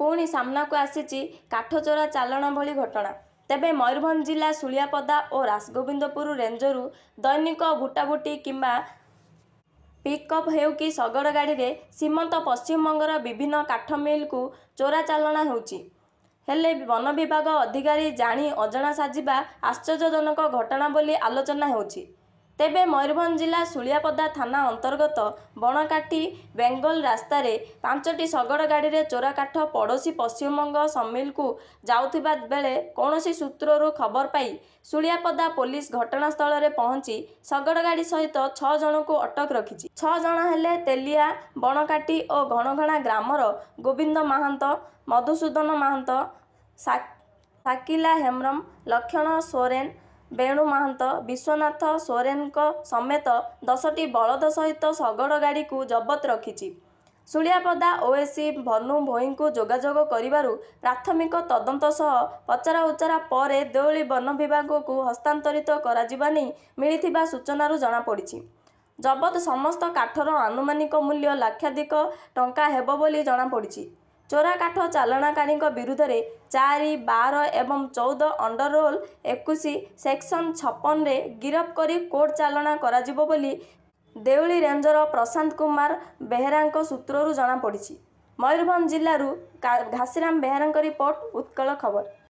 ପୁଣି ସାମ୍ନାକୁ ଆସିଛି କାଠଚୋରା ଚାଲାଣ ଭଳି ଘଟଣା ତେବେ ମୟୂରଭଞ୍ଜ ଜିଲ୍ଲା ସୁଳିଆପଦା ଓ ରାସଗୋବିନ୍ଦପୁର ରେଞ୍ଜରୁ ଦୈନିକ ବୁଟାବୁଟି କିମ୍ବା ପିକ୍ଅପ୍ ହେଉ କି ଶଗଡ଼ ଗାଡ଼ିରେ ଶ୍ରୀମନ୍ତ ପଶ୍ଚିମବଙ୍ଗର ବିଭିନ୍ନ କାଠ ମିଲ୍କୁ ଚୋରା ଚାଲାଣ ହେଉଛି ହେଲେ ବନ ବିଭାଗ ଅଧିକାରୀ ଜାଣି ଅଜଣା ସାଜିବା ଆଶ୍ଚର୍ଯ୍ୟଜନକ ଘଟଣା ବୋଲି ଆଲୋଚନା ହେଉଛି ତେବେ ମୟୂରଭଞ୍ଜ ଜିଲ୍ଲା ସୁଳିଆପଦା ଥାନା ଅନ୍ତର୍ଗତ ବଣକାଠି ବେଙ୍ଗଲ ରାସ୍ତାରେ ପାଞ୍ଚଟି ଶଗଡ଼ ଗାଡ଼ିରେ ଚୋରାକାଠ ପଡ଼ୋଶୀ ପଶ୍ଚିମବଙ୍ଗ ସମିଲକୁ ଯାଉଥିବା ବେଳେ କୌଣସି ସୂତ୍ରରୁ ଖବର ପାଇ ସୁଳିଆପଦା ପୋଲିସ ଘଟଣାସ୍ଥଳରେ ପହଞ୍ଚି ଶଗଡ଼ ଗାଡ଼ି ସହିତ ଛଅ ଜଣଙ୍କୁ ଅଟକ ରଖିଛି ଛଅ ଜଣ ହେଲେ ତେଲିଆ ବଣକାଠି ଓ ଘଣଘଣା ଗ୍ରାମର ଗୋବିନ୍ଦ ମହାନ୍ତ ମଧୁସୂଦନ ମହାନ୍ତ ସାକିଲା ହେମ୍ରମ ଲକ୍ଷଣ ସୋରେନ ବେଣୁ ମହାନ୍ତ ବିଶ୍ୱନାଥ ସୋରେନଙ୍କ ସମେତ ଦଶଟି ବଳଦ ସହିତ ଶଗଡ଼ ଗାଡ଼ିକୁ ଜବତ ରଖିଛି ଶୁଳିଆପଦା ଓଏସି ଭନୁ ଭୋଇଙ୍କୁ ଯୋଗାଯୋଗ କରିବାରୁ ପ୍ରାଥମିକ ତଦନ୍ତ ସହ ପଚରା ଉଚରା ପରେ ଦେଉଳି ବନ ବିଭାଗକୁ ହସ୍ତାନ୍ତରିତ କରାଯିବା ନେଇ ମିଳିଥିବା ସୂଚନାରୁ ଜଣାପଡ଼ିଛି ଜବତ ସମସ୍ତ କାଠର ଆନୁମାନିକ ମୂଲ୍ୟ ଲକ୍ଷାଧିକ ଟଙ୍କା ହେବ ବୋଲି ଜଣାପଡ଼ିଛି ଚୋରାକାଠ ଚାଲାଣକାରୀଙ୍କ ବିରୁଦ୍ଧରେ ଚାରି ବାର ଏବଂ ଚଉଦ ଅଣ୍ଡର ରୋଲ ଏକୋଇଶ ସେକ୍ସନ୍ ଛପନରେ ଗିରଫ କରି କୋର୍ଟ ଚାଲାଣ କରାଯିବ ବୋଲି ଦେଉଳି ରେଞ୍ଜର ପ୍ରଶାନ୍ତ କୁମାର ବେହେରାଙ୍କ ସୂତ୍ରରୁ ଜଣାପଡ଼ିଛି ମୟୂରଭଞ୍ଜ ଜିଲ୍ଲାରୁ ଘାସିରାମ ବେହେରାଙ୍କ ରିପୋର୍ଟ ଉତ୍କଳ ଖବର